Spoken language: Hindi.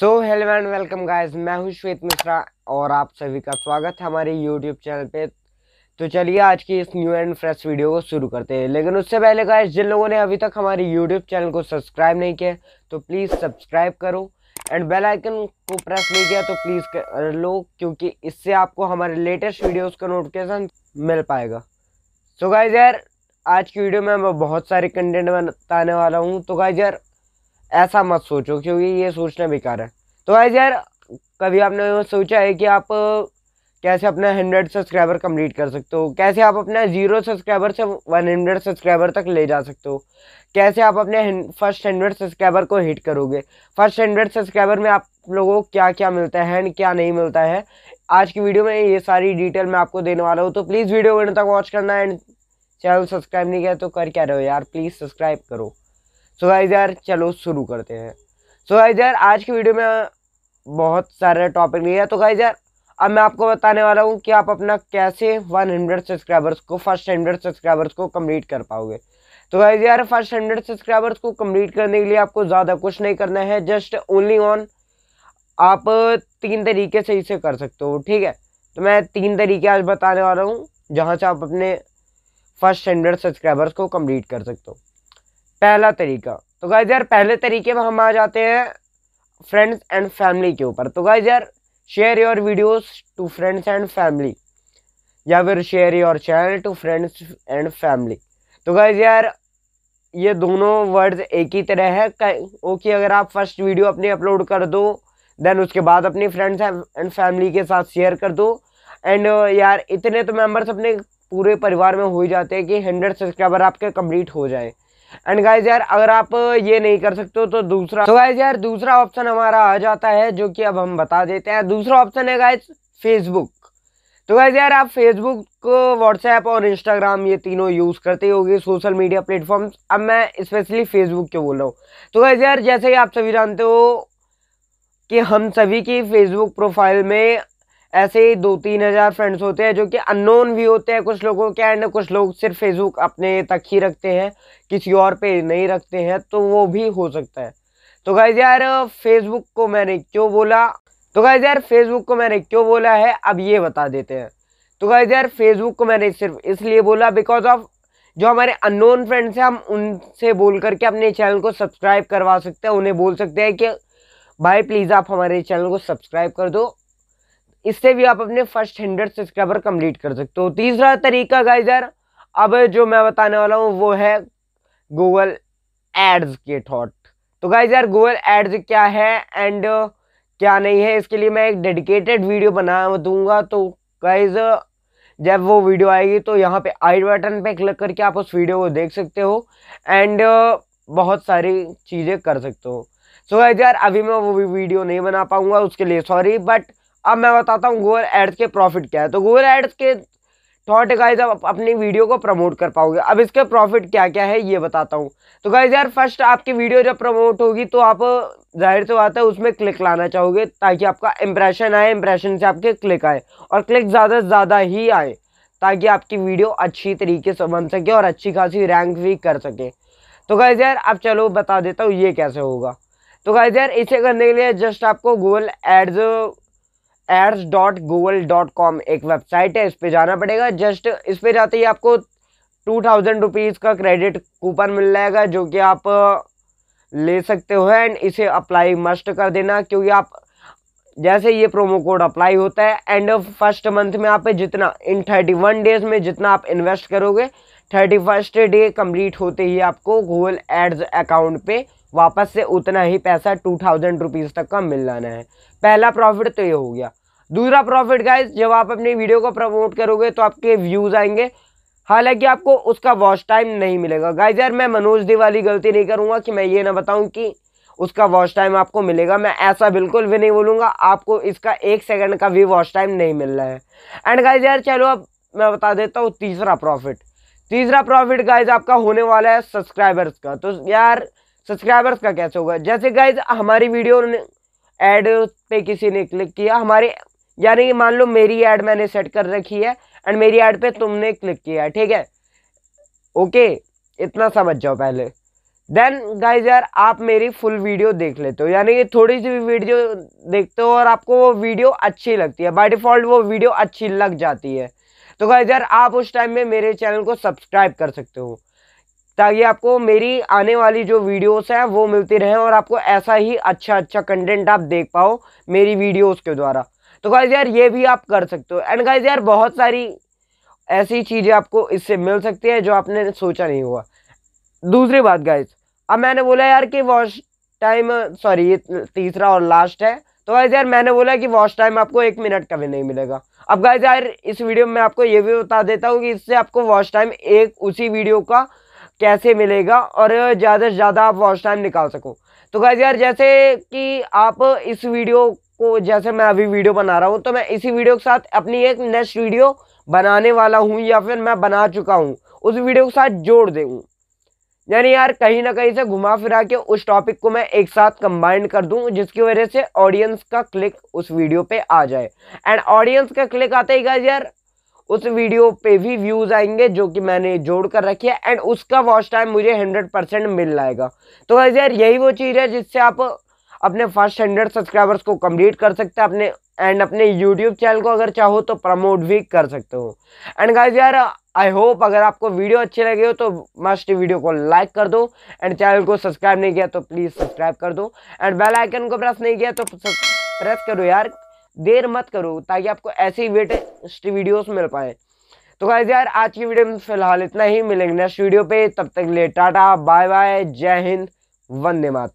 so hello and welcome guys मैं हूं श्वेत मिश्रा और आप सभी का स्वागत है हमारे यूट्यूब चैनल पे तो चलिए आज की इस न्यू एंड फ्रेश वीडियो को शुरू करते हैं लेकिन उससे पहले गाइस जिन लोगों ने अभी तक हमारे यूट्यूब चैनल को सब्सक्राइब नहीं किया तो प्लीज़ सब्सक्राइब करो एंड बेल आइकन को प्रेस नहीं किया तो प्लीज़ कर लो क्योंकि इससे आपको हमारे लेटेस्ट वीडियोज़ का नोटिफिकेशन मिल पाएगा सो गाइज गाइस यार आज की वीडियो में मैं बहुत सारे कंटेंट बताने वाला हूँ तो गाइस यार ऐसा मत सोचो क्योंकि ये सोचना बेकार है तो गाइज यार कभी आपने सोचा है कि आप कैसे अपना हंड्रेड सब्सक्राइबर कंप्लीट कर सकते हो कैसे आप अपना जीरो सब्सक्राइबर से वन हंड्रेड सब्सक्राइबर तक ले जा सकते हो कैसे आप अपने फर्स्ट हंड्रेड सब्सक्राइबर को हिट करोगे फर्स्ट हंड्रेड सब्सक्राइबर में आप लोगों को क्या क्या मिलता है एंड क्या नहीं मिलता है आज की वीडियो में ये सारी डिटेल मैं आपको देने वाला हूँ तो प्लीज़ वीडियो को तक वॉच करना एंड चैनल सब्सक्राइब नहीं किया तो कर क्या रहे हो यार प्लीज़ सब्सक्राइब करो सो गाइज यार चलो शुरू करते हैं सो गाइज यार आज की वीडियो में बहुत सारे टॉपिक लिए हैं तो गाइज यार अब मैं आपको बताने वाला हूँ कि आप अपना कैसे 100 सब्सक्राइबर्स को फर्स्ट हंड्रेड सब्सक्राइबर्स को कम्प्लीट कर पाओगे तो गाइज यार फर्स्ट हंड्रेड सब्सक्राइबर्स को कम्प्लीट करने के लिए आपको ज़्यादा कुछ नहीं करना है जस्ट ओनली ऑन आप तीन तरीके से इसे कर सकते हो ठीक है तो मैं तीन तरीके आज बताने वाला हूँ जहाँ से आप अपने फर्स्ट हंड्रेड सब्सक्राइबर्स को कंप्लीट कर सकते हो पहला तरीका तो गाइज यार पहले तरीके में हम आ जाते हैं फ्रेंड्स एंड फैमिली के ऊपर तो गाइज यार share your videos to friends and family या फिर share your channel to friends and family तो गाइज यार ये दोनों वर्ड्स एक ही तरह है ओके अगर आप फर्स्ट वीडियो अपनी अपलोड कर दो देन उसके बाद अपनी फ्रेंड्स एंड फैमिली के साथ शेयर कर दो एंड uh, यार इतने तो मेम्बर्स अपने पूरे परिवार में हो ही जाते हैं कि हंड्रेड सब्सक्राइबर आपके कंप्लीट हो जाए एंड गाइज यार अगर आप ये नहीं कर सकते हो तो दूसरा तो गाइज यार दूसरा ऑप्शन हमारा आ जाता है जो कि अब हम बता देते हैं दूसरा ऑप्शन है गाइज फेसबुक तो गाइज यार आप फेसबुक व्हाट्सएप और इंस्टाग्राम ये तीनों यूज़ करते हो सोशल मीडिया प्लेटफॉर्म्स अब मैं स्पेशली फेसबुक के बोल रहा हूँ तो गाइज यार जैसे कि आप सभी जानते हो कि हम सभी की फेसबुक प्रोफाइल में ऐसे ही दो तीन हज़ार फ्रेंड्स होते हैं जो कि अननोन भी होते हैं कुछ लोगों के एंड कुछ लोग सिर्फ फेसबुक अपने तक ही रखते हैं किसी और पे नहीं रखते हैं तो वो भी हो सकता है तो गाइज यार फेसबुक को मैंने क्यों बोला तो गाइज यार फेसबुक को मैंने क्यों बोला है अब ये बता देते हैं तो गाइज यार फेसबुक को मैंने सिर्फ इसलिए बोला बिकॉज ऑफ जो हमारे अननोन फ्रेंड्स हैं हम उनसे बोल करके अपने चैनल को सब्सक्राइब करवा सकते हैं उन्हें बोल सकते हैं कि भाई प्लीज़ आप हमारे चैनल को सब्सक्राइब कर दो इससे भी आप अपने फर्स्ट हंड्रेड सब्सक्राइबर कंप्लीट कर सकते हो तीसरा तरीका गाइज यार अब जो मैं बताने वाला हूँ वो है गूगल एड्स के थॉट तो गाइज यार गूगल एड्स क्या है एंड क्या नहीं है इसके लिए मैं एक डेडिकेटेड वीडियो बना दूंगा तो गाइज जब वो वीडियो आएगी तो यहाँ पे आई बटन पे क्लिक करके आप उस वीडियो को देख सकते हो एंड बहुत सारी चीज़ें कर सकते हो सो so, यार अभी मैं वो वीडियो नहीं बना पाऊँगा उसके लिए सॉरी बट अब मैं बताता हूँ गूगल एड्स के प्रॉफिट क्या है तो गूगल एड्स के थॉट गाइज आप अपनी वीडियो को प्रमोट कर पाओगे अब इसके प्रॉफिट क्या क्या है ये बताता हूँ तो गाइज यार फर्स्ट आपकी वीडियो जब प्रमोट होगी तो आप जाहिर से बात है उसमें क्लिक लाना चाहोगे ताकि आपका इम्प्रेशन आए इम्प्रेशन से आपके क्लिक आए और क्लिक ज़्यादा से ज़्यादा ही आए ताकि आपकी वीडियो अच्छी तरीके से बन सके और अच्छी खासी रैंक भी कर सके तो गाइज यार अब चलो बता देता हूँ ये कैसे होगा तो गाइज यार इसे करने के लिए जस्ट आपको Google ads ads dot Google dot com एक वेबसाइट है इस पर जाना पड़ेगा जस्ट इस पर जाते ही आपको टू थाउजेंड रुपीज़ का क्रेडिट कूपन मिल जाएगा जो कि आप ले सकते हो एंड इसे अप्लाई मस्ट कर देना क्योंकि आप जैसे ये प्रोमो कोड अप्लाई होता है एंड फर्स्ट मंथ में आप जितना इन थर्टी वन डेज में जितना आप इन्वेस्ट करोगे थर्टी फर्स्ट डे कम्प्लीट होते ही आपको गूगल एड्स अकाउंट पे वापस से उतना ही पैसा टू थाउजेंड रुपीज़ तक का मिल जाना है पहला प्रॉफिट तो ये हो गया दूसरा प्रॉफिट गाइज जब आप अपनी वीडियो को प्रमोट करोगे तो आपके व्यूज़ आएंगे हालांकि आपको उसका वॉच टाइम नहीं मिलेगा गाइज यार मैं मनोज दी वाली गलती नहीं करूँगा कि मैं ये ना बताऊँ कि उसका वॉच टाइम आपको मिलेगा मैं ऐसा बिल्कुल भी नहीं बोलूँगा आपको इसका एक सेकंड का भी वॉच टाइम नहीं मिल रहा है एंड गाइज यार चलो अब मैं बता देता हूँ तीसरा प्रॉफिट तीसरा प्रॉफिट गाइज आपका होने वाला है सब्सक्राइबर्स का तो यार सब्सक्राइबर्स का कैसे होगा जैसे गाइज हमारी वीडियो एड पे किसी ने क्लिक किया हमारे यानी कि मान लो मेरी ऐड मैंने सेट कर रखी है एंड मेरी एड पे तुमने क्लिक किया है ठीक है ओके इतना समझ जाओ पहले देन गाइज यार आप मेरी फुल वीडियो देख लेते हो यानी कि थोड़ी सी भी वीडियो देखते हो और आपको वो वीडियो अच्छी लगती है बाई डिफ़ॉल्ट वो वीडियो अच्छी लग जाती है तो गाइज यार आप उस टाइम में मेरे चैनल को सब्सक्राइब कर सकते हो ताकि आपको मेरी आने वाली जो वीडियोस हैं वो मिलती रहें और आपको ऐसा ही अच्छा अच्छा कंटेंट आप देख पाओ मेरी वीडियोस के द्वारा तो गाइज यार ये भी आप कर सकते हो एंड गाइज यार बहुत सारी ऐसी चीज़ें आपको इससे मिल सकती है जो आपने सोचा नहीं हुआ दूसरी बात गाइज अब मैंने बोला यार कि वॉश टाइम सॉरी ये तीसरा और लास्ट है तो गाइज यार मैंने बोला कि वॉश टाइम आपको एक मिनट का भी नहीं मिलेगा अब गाय यार इस वीडियो में आपको ये भी बता देता हूँ कि इससे आपको वॉच टाइम एक उसी वीडियो का कैसे मिलेगा और ज़्यादा से ज़्यादा आप वॉच टाइम निकाल सको तो गाय यार जैसे कि आप इस वीडियो को जैसे मैं अभी वीडियो बना रहा हूँ तो मैं इसी वीडियो के साथ अपनी एक नेक्स्ट वीडियो बनाने वाला हूँ या फिर मैं बना चुका हूँ उस वीडियो के साथ जोड़ दूँ यानी यार कहीं ना कहीं से घुमा फिरा के उस टॉपिक को मैं एक साथ कंबाइंड कर दूं जिसकी वजह से ऑडियंस का क्लिक उस वीडियो पे आ जाए एंड ऑडियंस का क्लिक आते ही गाइस यार उस वीडियो पे भी व्यूज़ आएंगे जो कि मैंने जोड़ कर रखी है एंड उसका वॉच टाइम मुझे हंड्रेड परसेंट मिल जाएगा तो गाइस यार यही वो चीज़ है जिससे आप अपने फर्स्ट हंड्रेड सब्सक्राइबर्स को कंप्लीट कर सकते हैं अपने एंड अपने यूट्यूब चैनल को अगर चाहो तो प्रमोट भी कर सकते हो एंड गाइज यार आई होप अगर आपको वीडियो अच्छे लगे हो तो मस्ट वीडियो को लाइक कर दो एंड चैनल को सब्सक्राइब नहीं किया तो प्लीज़ सब्सक्राइब कर दो एंड बेल आइकन को प्रेस नहीं किया तो प्रेस करो यार देर मत करो ताकि आपको ऐसे ही वेटेस्ट वीडियोस मिल पाए तो गाइज यार आज की वीडियो में फिलहाल इतना ही मिलेंगे नेक्स्ट वीडियो पे तब तक ले टाटा बाय बाय जय हिंद वंदे मातरम